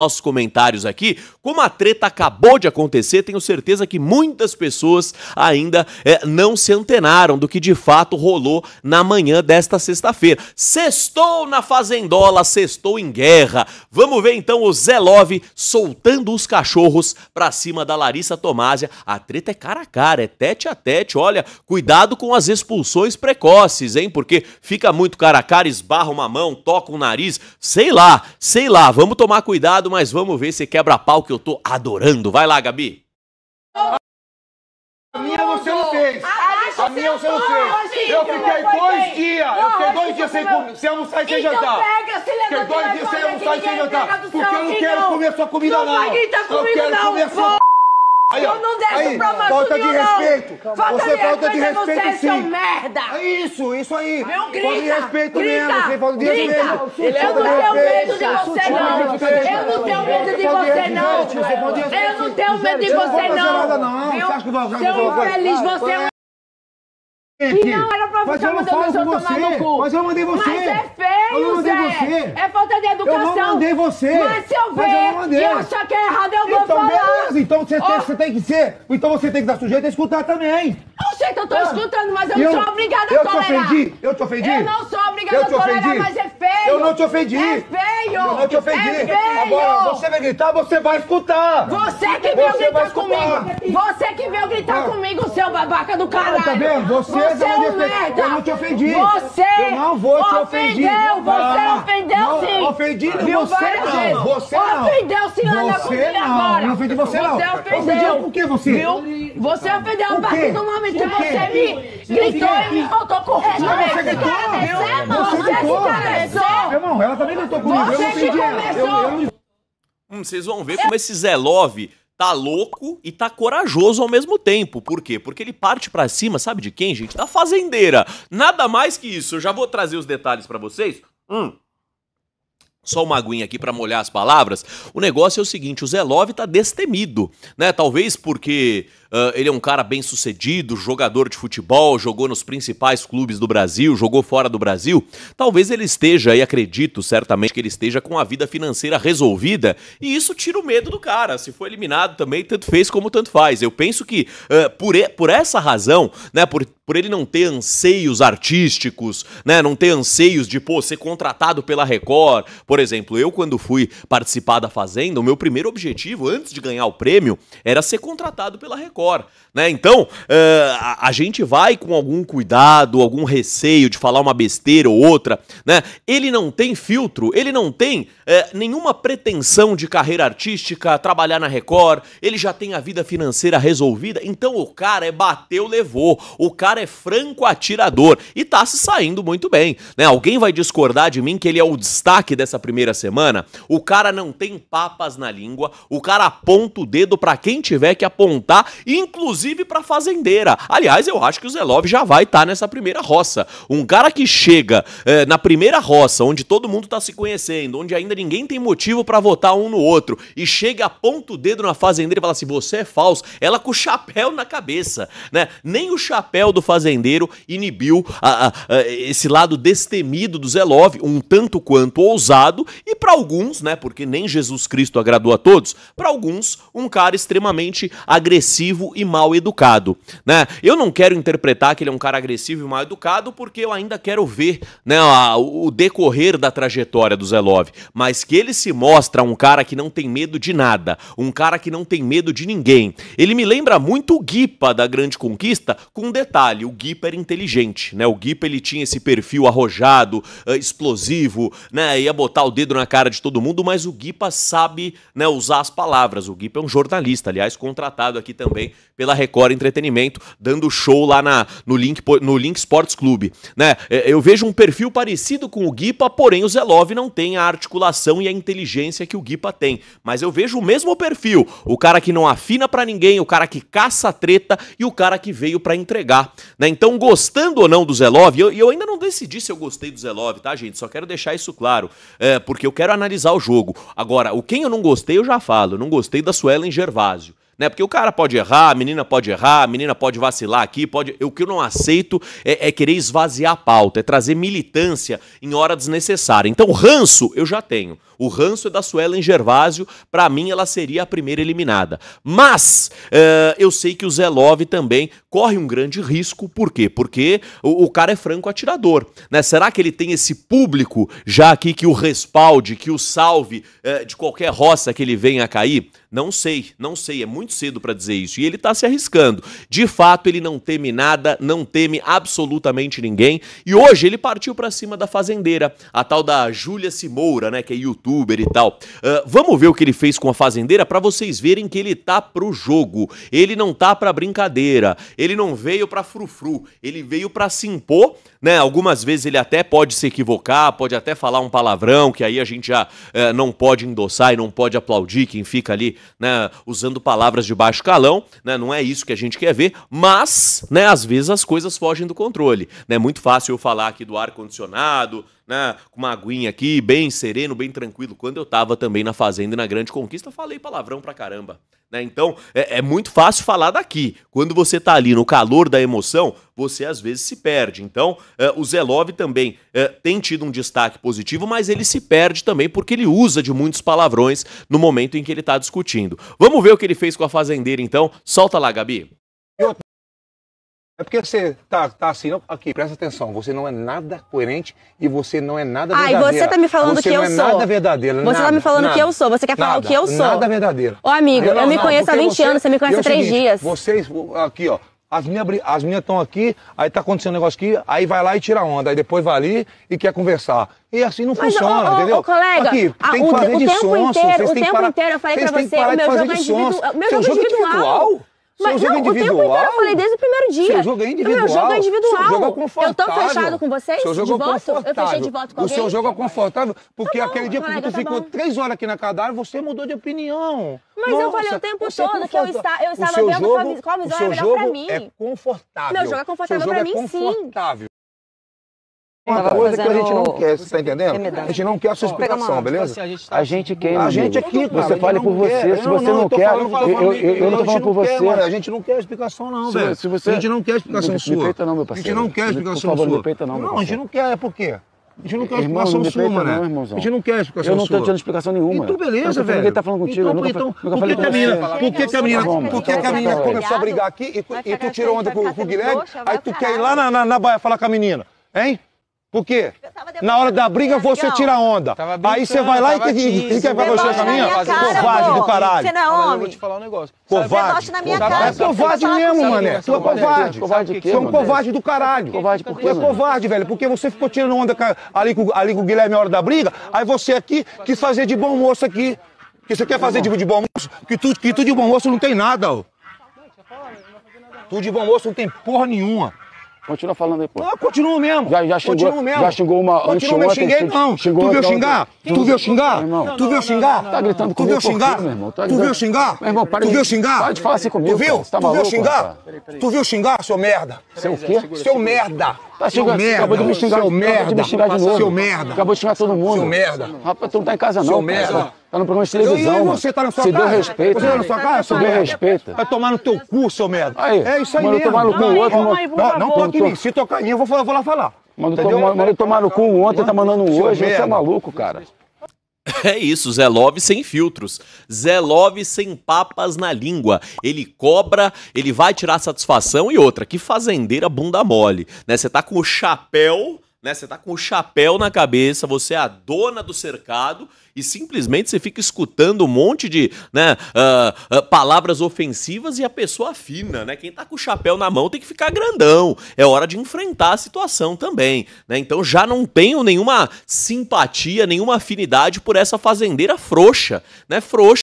nossos comentários aqui, como a treta acabou de acontecer, tenho certeza que muitas pessoas ainda é, não se antenaram do que de fato rolou na manhã desta sexta-feira. Sextou na Fazendola, sextou em guerra. Vamos ver então o Zé Love soltando os cachorros pra cima da Larissa Tomásia. A treta é cara a cara, é tete a tete. Olha, cuidado com as expulsões precoces, hein? Porque fica muito cara a cara, esbarra uma mão, toca o um nariz, sei lá, sei lá. Vamos tomar cuidado complicado, mas vamos ver esse quebra-pau que eu tô adorando. Vai lá, Gabi. A minha você não fez. Ah, A minha você não fez. Eu fiquei dois dias. Eu fiquei dois dias sem, com... sem almoçar e sem então jantar. Fiquei dois dias sem almoçar e sem jantar. Porque eu não quero comer sua comida, não. Eu quero comer sua comida aí, ó. não deixa aí, o problema Falta de não. respeito. Falta você de falta de é respeito, você sim. Seu merda. É isso, isso aí. Não grita. Falta de respeito grita, mesmo, você falta de grita. respeito. Ele eu não tenho medo de você, não. Eu não tenho medo de você, não. Eu não tenho medo de você, não. É você acha que vai Seu infeliz, você é um... E não era pra ficar mandando você, eu tomar no cu. Mas eu mandei você eu não mandei Zé. Você. É falta de educação. Eu não mandei você. Mas se eu ver eu e eu achar que é errado, eu então, vou falar. Beleza. Então você, oh. tem, você tem que ser. Então você tem que dar sujeito a escutar também. Eu sei que eu tô ah, escutando, mas eu, eu não sou obrigada a tolerar. Eu te ofendi? Eu te ofendi? Eu não sou obrigada a tolerar, ofendi. mas é feio. Eu não te ofendi. É feio feio! Não é que eu peguei. É Agora, você vai gritar, você vai escutar. Você que veio você gritar comigo. Você que veio gritar não. comigo, seu babaca do tá caralho. Ah, tá vendo? Você, você é um merda. Eu não te ofendi. Você eu não vou te ofender. Você ofendeu não, sim. Ofendi Viu você não. Vezes. Você não. Ofendeu sim, Ana Você não. Agora. Não ofendi você não. Você ofendeu. Ofendeu por quê, você? Viu? Você ofendeu a partir do momento que você me... Gritou e me faltou com o Não, é, você gritou. Você gritou. Meu irmão, ela também gritou comigo. Você eu não é. hum, vocês vão ver como esse Zé Love tá louco e tá corajoso ao mesmo tempo. Por quê? Porque ele parte para cima, sabe de quem, gente? Da fazendeira. Nada mais que isso. Eu já vou trazer os detalhes para vocês. Hum só uma aguinha aqui para molhar as palavras. O negócio é o seguinte, o Zé Love tá destemido, né? Talvez porque uh, ele é um cara bem sucedido, jogador de futebol, jogou nos principais clubes do Brasil, jogou fora do Brasil. Talvez ele esteja, e acredito certamente que ele esteja com a vida financeira resolvida, e isso tira o medo do cara. Se for eliminado também, tanto fez como tanto faz. Eu penso que uh, por, e, por essa razão, né, por, por ele não ter anseios artísticos, né? Não ter anseios de, pô, ser contratado pela Record. Por exemplo, eu quando fui participar da Fazenda, o meu primeiro objetivo, antes de ganhar o prêmio, era ser contratado pela Record, né? Então, uh, a, a, gente vai com algum cuidado, algum receio de falar uma besteira ou outra, né? Ele não tem filtro, ele não tem uh, nenhuma pretensão de carreira artística, trabalhar na Record, ele já tem a vida financeira resolvida, então o cara é bateu, levou. O cara cara é franco atirador e tá se saindo muito bem, né? Alguém vai discordar de mim que ele é o destaque dessa primeira semana? O cara não tem papas na língua, o cara aponta o dedo para quem tiver que apontar, inclusive para fazendeira. Aliás, eu acho que o Zelov já vai estar tá nessa primeira roça. Um cara que chega é, na primeira roça, onde todo mundo tá se conhecendo, onde ainda ninguém tem motivo para votar um no outro, e chega aponta o dedo na fazendeira e fala assim: "Você é falso". Ela com o chapéu na cabeça, né? Nem o chapéu do fazendeiro inibiu a, a, a, esse lado destemido do Zelov, um tanto quanto ousado, e para alguns, né, porque nem Jesus Cristo agradou a todos, para alguns, um cara extremamente agressivo e mal educado. Né? Eu não quero interpretar que ele é um cara agressivo e mal educado, porque eu ainda quero ver né, o decorrer da trajetória do Zelov, mas que ele se mostra um cara que não tem medo de nada, um cara que não tem medo de ninguém. Ele me lembra muito o Guipa da Grande Conquista, com um detalhe detalhe, o Guipa era inteligente, né? O Guipa ele tinha esse perfil arrojado, eh, explosivo, né? Ia botar o dedo na cara de todo mundo, mas o Guipa sabe, né, usar as palavras. O Guipa é um jornalista, aliás, contratado aqui também pela Record Entretenimento, dando show lá na no Link no Link Sports Clube, né? É, eu vejo um perfil parecido com o Guipa, porém o Zelov não tem a articulação e a inteligência que o Guipa tem, mas eu vejo o mesmo perfil, o cara que não afina para ninguém, o cara que caça a treta e o cara que veio para entregar né? Então, gostando ou não do Zelov, e eu, eu, ainda não decidi se eu gostei do Zelov, tá, gente? Só quero deixar isso claro, é, porque eu quero analisar o jogo. Agora, o quem eu não gostei, eu já falo. Eu não gostei da Suelen Gervásio. Né? Porque o cara pode errar, a menina pode errar, a menina pode vacilar aqui, pode. O que eu não aceito é, é querer esvaziar a pauta, é trazer militância em hora desnecessária. Então, ranço eu já tenho. O ranço é da Suelen Gervásio, para mim ela seria a primeira eliminada. Mas uh, eu sei que o Zé Love também corre um grande risco, por quê? Porque o, o cara é franco atirador, né? Será que ele tem esse público já aqui que o respalde, que o salve uh, de qualquer roça que ele venha a cair? Não sei, não sei, é muito cedo para dizer isso. E ele tá se arriscando. De fato, ele não teme nada, não teme absolutamente ninguém. E hoje ele partiu para cima da fazendeira, a tal da Júlia Simoura, né, que é YouTube youtuber e tal. Uh, vamos ver o que ele fez com a fazendeira para vocês verem que ele tá pro jogo. Ele não tá pra brincadeira. Ele não veio pra frufru. Ele veio pra se impor né? Algumas vezes ele até pode se equivocar, pode até falar um palavrão, que aí a gente já é, não pode endossar e não pode aplaudir quem fica ali, né, usando palavras de baixo calão, né? Não é isso que a gente quer ver, mas, né, às vezes as coisas fogem do controle, né? É muito fácil eu falar aqui do ar condicionado, né, com uma aguinha aqui, bem sereno, bem tranquilo. Quando eu tava também na fazenda e na Grande Conquista, falei palavrão pra caramba. Né? Então, é, é, muito fácil falar daqui. Quando você está ali no calor da emoção, você às vezes se perde. Então, é, o Zelov também é, tem tido um destaque positivo, mas ele se perde também porque ele usa de muitos palavrões no momento em que ele está discutindo. Vamos ver o que ele fez com a fazendeira, então. Solta lá, Gabi. É porque você tá, tá assim, não, aqui, presta atenção, você não é nada coerente e você não é nada verdadeiro. Ai, você tá me falando que eu é sou. Você não é nada verdadeiro. Você tá me falando que eu sou, você quer falar nada, o que eu sou. Nada verdadeiro. Ô amigo, eu, eu não, me não, conheço há 20 você, anos, você me conhece há 3 é seguinte, dias. Vocês, aqui ó, as minhas as minha estão aqui, aí tá acontecendo um negócio aqui, aí vai lá e tira onda, aí depois vai ali e quer conversar. E assim não Mas, funciona, ô, ô, entendeu? Ô, colega, aqui, a, tem que fazer o, de o tempo sonso, inteiro, o tempo para, inteiro eu falei pra você, o meu é jogo é individual. Meu jogo é individual? Mas seu jogo não, individual, o tempo inteiro eu falei desde o primeiro dia. Seu jogo é individual. Então, meu jogo é individual. Seu jogo é confortável. Eu tô fechado com vocês? Seu jogo de é Confortável. Eu fechei de voto com o alguém? O seu jogo é confortável, porque tá bom, aquele dia que tu tá ficou bom. três horas aqui na cadeira, você mudou de opinião. Mas Nossa, eu falei o tempo é todo que eu, está, eu estava vendo jogo, qual a visão era melhor pra mim. É confortável. Meu jogo é confortável seu jogo pra é mim, confortável. sim uma coisa que a gente não quer, você tá entendendo? A gente não quer a sua explicação, beleza? Assim, a gente quer tá A gente é aqui, cara. É você fale por você, se você não quer, eu não tô falando por você. A gente não quer a explicação não, velho. A gente não quer a explicação sua. Não não, meu parceiro. A gente não quer a explicação sua. Não não, Não, a gente não quer, é por quê? A gente não quer Irmão, explicação não sua, né? a gente não quer explicação sua. Eu não estou te dando explicação nenhuma. Então, então beleza, velho. Ninguém tá falando contigo. Então, então nunca, por que, que a menina, por que, que a menina, por que, que a menina começou a brigar aqui e, e tu tirou onda com, o Guilherme, aí tu quer ir lá na, na, na falar com a menina, hein? Por quê? Na hora da briga você tira onda. Aí você vai lá e quer que pra é, você pra é mim? Covarde do caralho. Você não é homem. Eu vou te falar um negócio. Covarde. na minha cara. É covarde mesmo, mané. Tu é covarde. Covarde Você é um covarde do caralho. Covarde por quê? Tu é covarde, velho. Porque você ficou tirando onda ali com, ali com o Guilherme na hora da briga. Aí você aqui quis fazer de bom moço aqui. Que você quer fazer de, de bom moço? Que tu, que tu de bom moço não tem nada, ó. Tu de bom moço não tem porra nenhuma. Continua falando aí, pô. Não, continuo mesmo. Já, já xingou, continuo mesmo. Já xingou uma continuo, antes xinguei, ontem, não. Xingou tu viu xingar? Tu, tu viu xingar? Irmão. Tu viu xingar? Tá gritando comigo Tu viu xingar? Meu irmão. Tu viu xingar? Meu irmão, para Tu viu xingar? Para de falar assim comigo, Tu viu? Tá tu viu xingar? Tu viu xingar, seu merda? Seu quê? Seu merda. Tá xingando, merda, acabou de me xingar, seu merda, de me xingar de novo. Seu merda. Acabou de xingar todo mundo. Seu merda. Rapaz, tu não tá em casa não, seu merda. Tá no programa de televisão. E tá você tá na sua casa? Se deu respeito. Você tá na sua casa? Se deu respeito. Vai tomar no teu cu, seu merda. Aí, é isso aí mano, mesmo. tomar no cu outro. Não, não, não toque em mim. Se tocar em mim, eu vou, vou lá falar. Mano, tomar no cu ontem, tá mandando um hoje. Você é maluco, cara. É isso, Zé Love sem filtros. Zé Love sem papas na língua. Ele cobra, ele vai tirar satisfação e outra, que fazendeira bunda mole, né? Você tá com o chapéu né? Você tá com o chapéu na cabeça, você é a dona do cercado e simplesmente você fica escutando um monte de né, uh, uh, palavras ofensivas e a pessoa afina, né? Quem tá com o chapéu na mão tem que ficar grandão. É hora de enfrentar a situação também, né? Então já não tenho nenhuma simpatia, nenhuma afinidade por essa fazendeira frouxa, né? Frouxa.